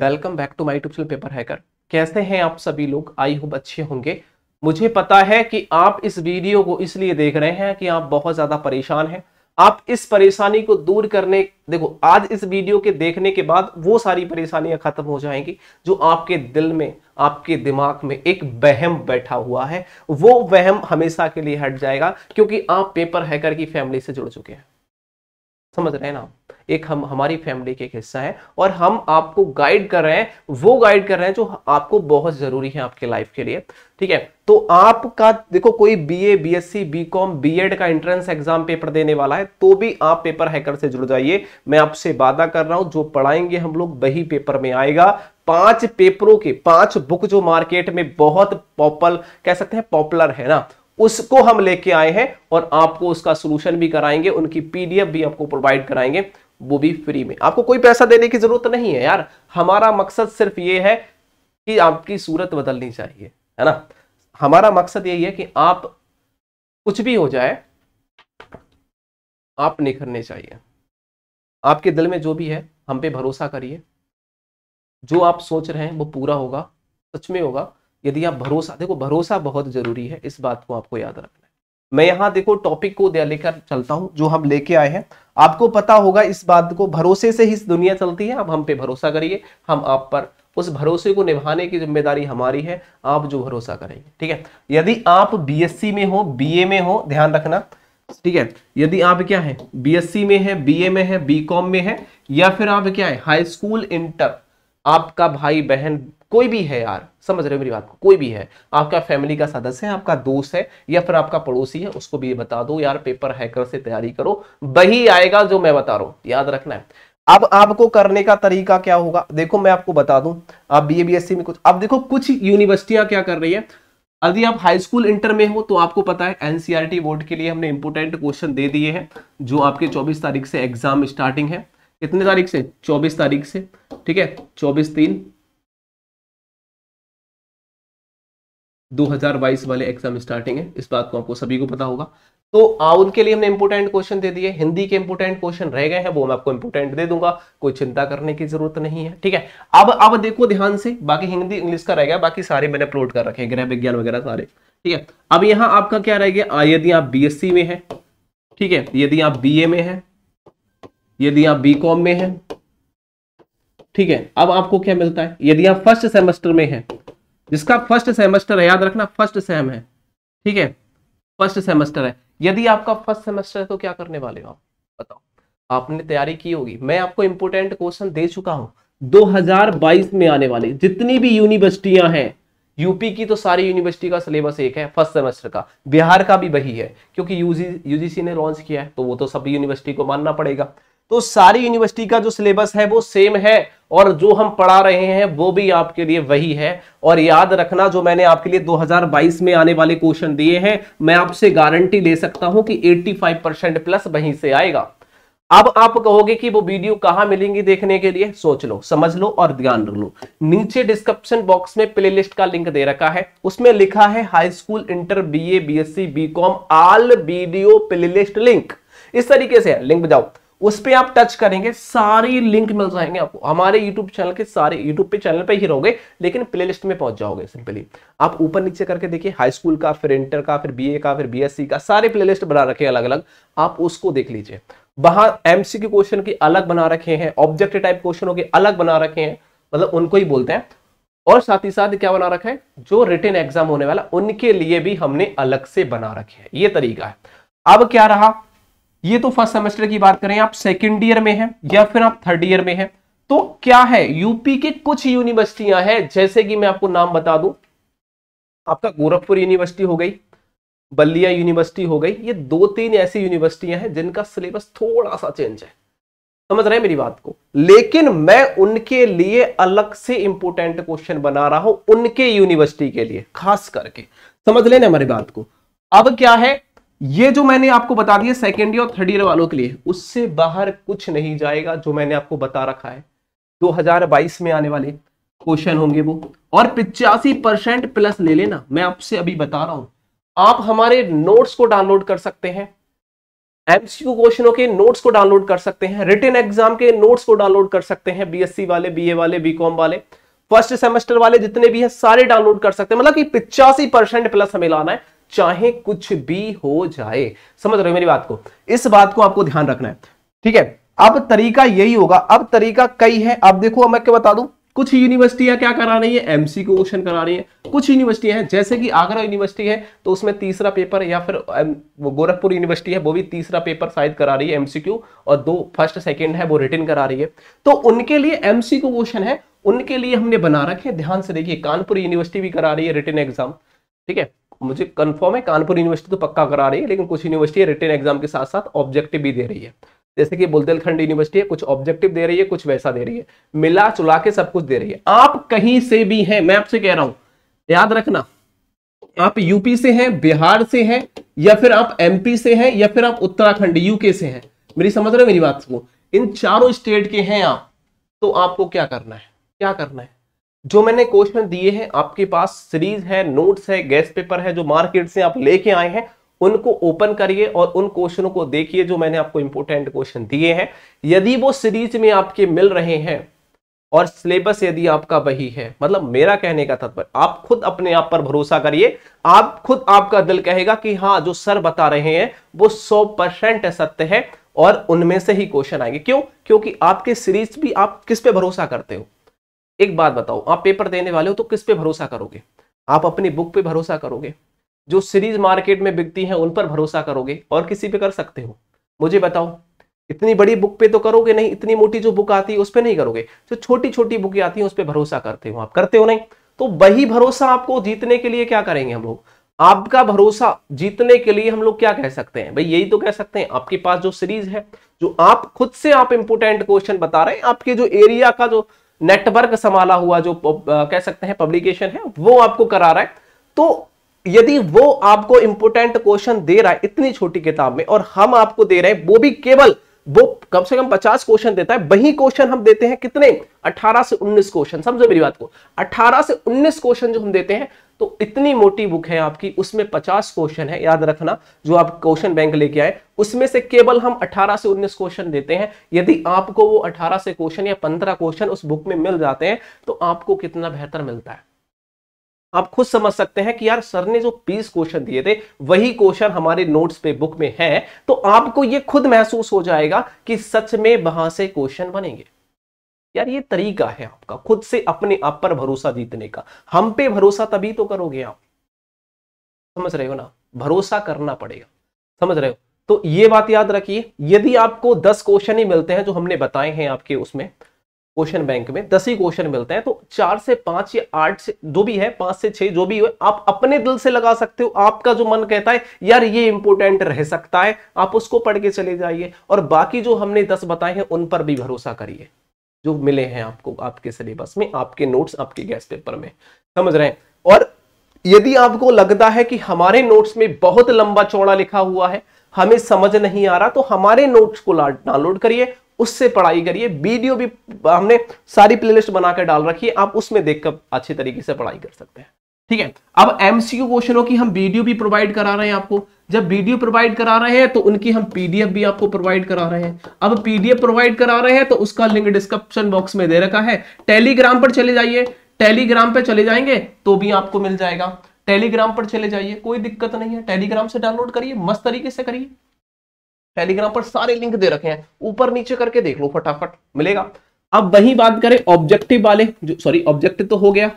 welcome back to my tube channel Paper Hacker कैसे हैं आप सभी लोग आई होप अच्छे होंगे मुझे पता है कि आप इस वीडियो को इसलिए देख रहे हैं कि आप बहुत ज़्यादा परेशान हैं आप इस परेशानी को दूर करने देखो आज इस वीडियो के देखने के बाद वो सारी परेशानियां खत्म हो जाएंगी जो आपके दिल में आपके दिमाग में एक बहम बैठा हुआ है वो वहम हमेशा के लिए हट जाएगा क्योंकि आप पेपर हैकर की फैमिली से जुड़ चुके हैं समझ रहे हैं ना आप एक हम हमारी फैमिली के एक हिस्सा है और हम आपको गाइड कर रहे हैं वो गाइड कर रहे हैं जो आपको बहुत जरूरी है आपके लाइफ के लिए ठीक है तो आपका देखो कोई बीए बीएससी बीकॉम बीएड का एंट्रेंस एग्जाम पेपर देने वाला है तो भी आप पेपर हैकर से जुड़ जाइए मैं आपसे वादा कर रहा हूं जो पढ़ाएंगे हम लोग वही पेपर में आएगा पांच पेपरों के पांच बुक जो मार्केट में बहुत पॉपुलर कह सकते हैं पॉपुलर है ना उसको हम लेके आए हैं और आपको उसका सोल्यूशन भी कराएंगे उनकी पीडीएफ भी आपको प्रोवाइड कराएंगे वो भी फ्री में आपको कोई पैसा देने की जरूरत नहीं है यार हमारा मकसद सिर्फ ये है कि आपकी सूरत बदलनी चाहिए है ना हमारा मकसद यही है कि आप कुछ भी हो जाए आप निखरने चाहिए आपके दिल में जो भी है हम पे भरोसा करिए जो आप सोच रहे हैं वो पूरा होगा सच में होगा यदि आप भरोसा देखो भरोसा बहुत जरूरी है इस बात को आपको याद रखना मैं यहाँ देखो टॉपिक को लेकर चलता हूँ जो हम लेके आए हैं आपको पता होगा इस बात को भरोसे से ही दुनिया चलती है आप हम पे भरोसा करिए हम आप पर उस भरोसे को निभाने की जिम्मेदारी हमारी है आप जो भरोसा करेंगे ठीक है यदि आप बीएससी में हो बीए में हो ध्यान रखना ठीक है यदि आप क्या है बीएससी में है बीए में है बीकॉम में है या फिर आप क्या है हाई स्कूल इंटर आपका भाई बहन कोई भी है यार समझ रहे हो मेरी बात को कोई भी है आपका फैमिली का सदस्य है आपका दोस्त है या फिर आपका पड़ोसी है उसको भी बता दो यार पेपर हैकर से तैयारी करो वही आएगा जो मैं बता रहा हूं याद रखना है अब आपको करने का तरीका क्या होगा देखो मैं आपको बता दूं आप बी बीएससी में कुछ अब देखो कुछ यूनिवर्सिटियां क्या कर रही है यदि आप हाई स्कूल इंटर में हो तो आपको पता है एनसीईआरटी बोर्ड e के लिए हमने इंपोर्टेंट क्वेश्चन दे दिए हैं जो आपके 24 तारीख से एग्जाम स्टार्टिंग है कितने तारीख से 24 तारीख से ठीक है 24 तीन 2022 वाले एग्जाम स्टार्टिंग है इस बात को आपको सभी को पता होगा तो आ, उनके लिए हमने इंपोर्टेंट क्वेश्चन दे दिए हिंदी के इंपोर्टेंट क्वेश्चन रह गए हैं वो मैं आपको इंपोर्टेंट दे दूंगा कोई चिंता करने की जरूरत नहीं है ठीक है अब अब देखो ध्यान से बाकी हिंदी इंग्लिश का रह गया बाकी सारे मैंने अपलोड कर रखे हैं गृह विज्ञान वगैरह सारे ठीक है अब यहाँ आपका क्या रह गया यदि आप बीएससी में है ठीक है यदि आप बी में है यदि आप बी में है ठीक है अब आपको क्या मिलता है यदि आप फर्स्ट सेमेस्टर में है जिसका फर्स्ट सेमेस्टर है याद रखना फर्स्ट सेम है ठीक है फर्स्ट सेमेस्टर है यदि आपका फर्स्ट सेमेस्टर है तो क्या करने वाले हो आप बताओ आपने तैयारी की होगी मैं आपको इंपोर्टेंट क्वेश्चन दे चुका हूँ 2022 में आने वाली जितनी भी यूनिवर्सिटियां हैं यूपी की तो सारी यूनिवर्सिटी का सिलेबस एक है फर्स्ट सेमेस्टर का बिहार का भी वही है क्योंकि यूजी यूजीसी ने लॉन्च किया है तो वो तो सभी यूनिवर्सिटी को मानना पड़ेगा तो सारी यूनिवर्सिटी का जो सिलेबस है वो सेम है और जो हम पढ़ा रहे हैं वो भी आपके लिए वही है और याद रखना जो मैंने आपके लिए 2022 में आने वाले क्वेश्चन दिए हैं मैं आपसे गारंटी ले सकता हूं कि 85 परसेंट प्लस वहीं से आएगा अब आप कहोगे कि वो वीडियो कहाँ मिलेंगी देखने के लिए सोच लो समझ लो और ध्यान रख लो नीचे डिस्क्रिप्शन बॉक्स में प्लेलिस्ट का लिंक दे रखा है उसमें लिखा है high school inter C B com all video play link इस तरीके से लिंक बजाओ उस पर आप टच करेंगे सारी लिंक मिल जाएंगे आपको हमारे यूट्यूब चैनल के सारे यूट्यूब पे चैनल पे ही रहोगे लेकिन प्लेलिस्ट में पहुंच जाओगे सिंपली आप ऊपर नीचे करके देखिए हाई स्कूल का फिर इंटर का फिर बीए का फिर बीएससी का सारे प्लेलिस्ट बना रखे अलग अलग आप उसको देख लीजिए वहां एमसीक्यू क्वेश्चन की अलग बना रखे हैं ऑब्जेक्ट टाइप क्वेश्चनों के अलग बना रखे हैं मतलब उनको ही बोलते हैं और साथ ही साथ क्या बना रखा है जो रिटर्न एग्जाम होने वाला उनके लिए भी हमने अलग से बना रखे हैं ये तरीका है अब क्या रहा ये तो फर्स्ट सेमेस्टर की बात करें आप सेकेंड ईयर में हैं या फिर आप थर्ड ईयर में हैं तो क्या है यूपी के कुछ यूनिवर्सिटियां हैं जैसे कि मैं आपको नाम बता दूं आपका गोरखपुर यूनिवर्सिटी हो गई बल्लिया यूनिवर्सिटी हो गई ये दो तीन ऐसी यूनिवर्सिटियां हैं जिनका सिलेबस थोड़ा सा चेंज है समझ रहे हैं मेरी बात को लेकिन मैं उनके लिए अलग से इंपोर्टेंट क्वेश्चन बना रहा हूं उनके यूनिवर्सिटी के लिए खास करके समझ लेना हमारी बात को अब क्या है ये जो मैंने आपको बता दिया सेकेंड ईयर और थर्ड ईयर वालों के लिए उससे बाहर कुछ नहीं जाएगा जो मैंने आपको बता रखा है 2022 में आने वाले क्वेश्चन होंगे वो और पिचासी परसेंट प्लस ले लेना मैं आपसे अभी बता रहा हूं आप हमारे नोट्स को डाउनलोड कर सकते हैं एमसीक्यू क्वेश्चनों के नोट्स को डाउनलोड कर सकते हैं रिटर्न एग्जाम के नोट्स को डाउनलोड कर सकते हैं बीएससी वाले बीए वाले बीकॉम वाले फर्स्ट सेमेस्टर वाले जितने भी हैं सारे डाउनलोड कर सकते हैं मतलब कि पिचासी परसेंट प्लस हमें लाना है चाहे कुछ भी हो जाए समझ रहे हो मेरी बात को इस बात को आपको ध्यान रखना है ठीक है अब तरीका यही होगा अब तरीका कई है अब देखो मैं क्या बता दूं कुछ यूनिवर्सिटियां क्या करा रही है एमसी को क्वेश्चन करा रही है कुछ यूनिवर्सिटियां हैं जैसे कि आगरा यूनिवर्सिटी है तो उसमें तीसरा पेपर या फिर गोरखपुर यूनिवर्सिटी है वो भी तीसरा पेपर शायद करा रही है एमसीक्यू और दो फर्स्ट सेकंड है वो रिटर्न करा रही है तो उनके लिए को क्वेश्चन है उनके लिए हमने बना रखे ध्यान से देखिए कानपुर यूनिवर्सिटी भी करा रही है रिटर्न एग्जाम ठीक है मुझे कंफर्म है कानपुर यूनिवर्सिटी तो पक्का करा रही है लेकिन कुछ यूनिवर्सिटी रिटर्न एग्जाम के साथ साथ ऑब्जेक्टिव भी दे रही है जैसे कि बुंदेलखंड यूनिवर्सिटी है कुछ ऑब्जेक्टिव दे रही है कुछ वैसा दे रही है मिला चुला के सब कुछ दे रही है आप कहीं से भी हैं मैं आपसे कह रहा हूं याद रखना आप यूपी से हैं बिहार से हैं या फिर आप एमपी से हैं या फिर आप उत्तराखंड यूके से हैं मेरी समझ रहे मेरी बात को इन चारों स्टेट के हैं आप तो आपको क्या करना है क्या करना है जो मैंने क्वेश्चन दिए हैं आपके पास सीरीज है नोट्स है गैस पेपर है जो मार्केट से आप लेके आए हैं उनको ओपन करिए और उन क्वेश्चनों को देखिए जो मैंने आपको इंपोर्टेंट क्वेश्चन दिए हैं यदि वो सीरीज में आपके मिल रहे हैं और सिलेबस यदि आपका वही है मतलब मेरा कहने का तत्पर आप खुद अपने आप पर भरोसा करिए आप खुद आपका दिल कहेगा कि हाँ जो सर बता रहे हैं वो सौ परसेंट सत्य है और उनमें से ही क्वेश्चन आएंगे क्यों क्योंकि आपके सीरीज भी आप किस पे भरोसा करते हो एक बात बताओ आप पेपर देने वाले हो तो किस पे भरोसा करोगे आप अपनी बुक पे भरोसा करोगे जो सीरीज मार्केट में बिकती हैं उन पर भरोसा करोगे और किसी पे कर सकते हो मुझे बताओ इतनी बड़ी बुक पे तो करोगे नहीं इतनी मोटी जो बुक आती है उस पर नहीं करोगे जो छोटी छोटी बुकें आती हैं उस पर भरोसा करते हो आप करते हो नहीं तो वही भरोसा आपको जीतने के लिए क्या करेंगे हम लोग आपका भरोसा जीतने के लिए हम लोग क्या कह सकते हैं भाई यही तो कह सकते हैं आपके पास जो सीरीज है जो आप खुद से आप इंपोर्टेंट क्वेश्चन बता रहे हैं आपके जो एरिया का जो नेटवर्क संभाला हुआ जो कह सकते हैं पब्लिकेशन है वो आपको करा रहा है तो यदि वो आपको इंपोर्टेंट क्वेश्चन दे रहा है इतनी छोटी किताब में और हम आपको दे रहे हैं वो भी केवल वो कम से कम 50 क्वेश्चन देता है वही क्वेश्चन हम देते हैं कितने 18 से 19 क्वेश्चन समझो मेरी बात को 18 से 19 क्वेश्चन जो हम देते हैं तो इतनी मोटी बुक है आपकी उसमें 50 क्वेश्चन है याद रखना जो आप क्वेश्चन बैंक लेके आए उसमें से केवल हम 18 से 19 क्वेश्चन देते हैं यदि आपको वो 18 से क्वेश्चन या 15 क्वेश्चन उस बुक में मिल जाते हैं तो आपको कितना बेहतर मिलता है आप खुद समझ सकते हैं कि यार सर ने जो 20 क्वेश्चन दिए थे वही क्वेश्चन हमारे नोट्स पे बुक में है तो आपको ये खुद महसूस हो जाएगा कि सच में वहां से क्वेश्चन बनेंगे यार ये तरीका है आपका खुद से अपने आप पर भरोसा जीतने का हम पे भरोसा तभी तो करोगे आप समझ रहे हो ना भरोसा करना पड़ेगा समझ रहे हो तो ये बात याद रखिए यदि आपको दस क्वेश्चन ही मिलते हैं जो हमने बताए हैं आपके उसमें क्वेश्चन बैंक में दस ही क्वेश्चन मिलते हैं तो चार से पांच या आठ से जो भी है पांच से छह जो भी हो आप अपने दिल से लगा सकते हो आपका जो मन कहता है यार ये इंपोर्टेंट रह सकता है आप उसको पढ़ के चले जाइए और बाकी जो हमने दस बताए हैं उन पर भी भरोसा करिए जो मिले हैं आपको आपके सिलेबस में आपके नोट्स आपके गैस पेपर में समझ रहे हैं और यदि आपको लगता है कि हमारे नोट्स में बहुत लंबा चौड़ा लिखा हुआ है हमें समझ नहीं आ रहा तो हमारे नोट्स को डाउनलोड करिए उससे पढ़ाई करिए वीडियो भी हमने सारी प्लेलिस्ट बनाकर डाल रखी है आप उसमें देखकर अच्छे तरीके से पढ़ाई कर सकते हैं ठीक है अब एमसीयू क्वेश्चनों की हम वीडियो भी प्रोवाइड करा रहे हैं आपको जब वीडियो प्रोवाइड करा रहे हैं तो उनकी हम पीडीएफ भी आपको प्रोवाइड करा रहे हैं अब पीडीएफ प्रोवाइड करा रहे हैं तो उसका लिंक डिस्क्रिप्शन बॉक्स में दे रखा है टेलीग्राम पर चले जाइए टेलीग्राम पर चले जाएंगे तो भी आपको मिल जाएगा टेलीग्राम पर चले जाइए कोई दिक्कत नहीं है टेलीग्राम से डाउनलोड करिए मस्त तरीके से करिए टेलीग्राम पर सारे लिंक दे रखे हैं ऊपर नीचे करके देख लो फटाफट मिलेगा अब वही बात करें ऑब्जेक्टिव वाले जो सॉरी ऑब्जेक्टिव तो हो गया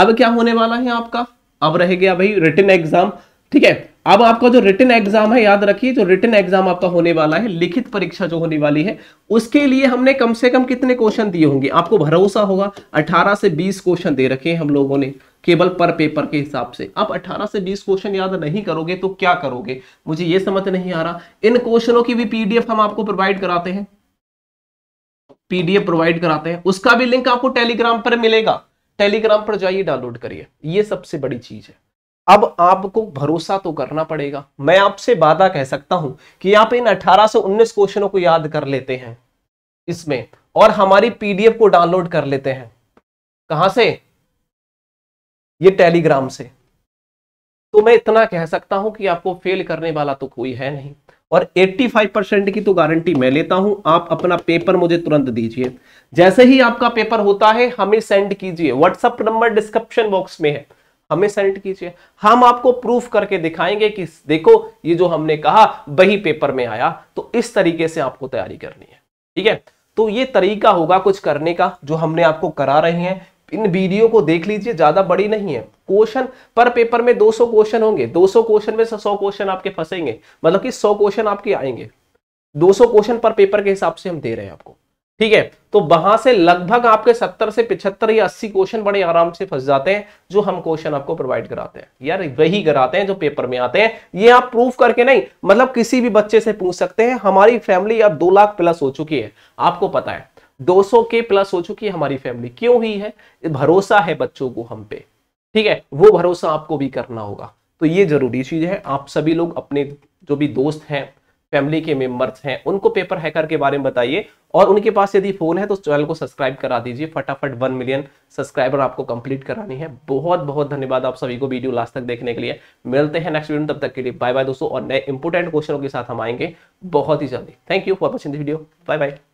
अब क्या होने वाला है आपका अब रह गया भाई रिटर्न एग्जाम ठीक है अब आपका जो रिटर्न एग्जाम है याद रखिए जो रिटर्न एग्जाम आपका होने वाला है लिखित परीक्षा जो होने वाली है उसके लिए हमने कम से कम कितने क्वेश्चन दिए होंगे आपको भरोसा होगा 18 से 20 क्वेश्चन दे रखे हैं हम लोगों ने केवल पर पेपर के हिसाब से आप 18 से 20 क्वेश्चन याद नहीं करोगे तो क्या करोगे मुझे ये समझ नहीं आ रहा इन क्वेश्चनों की भी पीडीएफ हम आपको प्रोवाइड कराते हैं पीडीएफ प्रोवाइड कराते हैं उसका भी लिंक आपको टेलीग्राम पर मिलेगा टेलीग्राम पर जाइए डाउनलोड करिए ये सबसे बड़ी चीज है अब आपको भरोसा तो करना पड़ेगा मैं आपसे वादा कह सकता हूं कि आप इन अठारह से उन्नीस क्वेश्चनों को याद कर लेते हैं इसमें और हमारी पीडीएफ को डाउनलोड कर लेते हैं कहां से ये टेलीग्राम से तो मैं इतना कह सकता हूं कि आपको फेल करने वाला तो कोई है नहीं और 85 परसेंट की तो गारंटी मैं लेता हूं आप अपना पेपर मुझे तुरंत दीजिए जैसे ही आपका पेपर होता है हमें सेंड कीजिए व्हाट्सएप नंबर डिस्क्रिप्शन बॉक्स में है हमें सेंड कीजिए हम आपको प्रूफ करके दिखाएंगे कि देखो ये जो हमने कहा वही पेपर में आया तो इस तरीके से आपको तैयारी करनी है ठीक है तो ये तरीका होगा कुछ करने का जो हमने आपको करा रहे हैं इन वीडियो को देख लीजिए ज्यादा बड़ी नहीं है क्वेश्चन पर पेपर में 200 क्वेश्चन होंगे 200 क्वेश्चन में 100 क्वेश्चन आपके फंसेंगे मतलब कि 100 क्वेश्चन आपके आएंगे 200 क्वेश्चन पर पेपर के हिसाब से हम दे रहे हैं आपको ठीक है तो वहां से लगभग आपके 70 से 75 या 80 क्वेश्चन बड़े आराम से फंस जाते हैं जो हम क्वेश्चन आपको प्रोवाइड कराते हैं यार वही कराते हैं जो पेपर में आते हैं ये आप प्रूफ करके नहीं मतलब किसी भी बच्चे से पूछ सकते हैं हमारी फैमिली अब दो लाख प्लस हो चुकी है आपको पता है 200 के प्लस हो चुकी है हमारी फैमिली क्यों ही है भरोसा है बच्चों को हम पे ठीक है वो भरोसा आपको भी करना होगा तो ये जरूरी चीज है आप सभी लोग अपने जो भी दोस्त हैं फैमिली के मेंबर्स हैं उनको पेपर हैकर के बारे में बताइए और उनके पास यदि फोन है तो चैनल को सब्सक्राइब करा दीजिए फटाफट वन मिलियन सब्सक्राइबर आपको कंप्लीट करानी है बहुत बहुत धन्यवाद आप सभी को वीडियो लास्ट तक देखने के लिए मिलते हैं नेक्स्ट वीडियो तब तक के लिए बाय बाय दोस्तों और नए इंपोर्टेंट क्वेश्चनों के साथ हम आएंगे बहुत ही जल्दी thank you for watching this video bye bye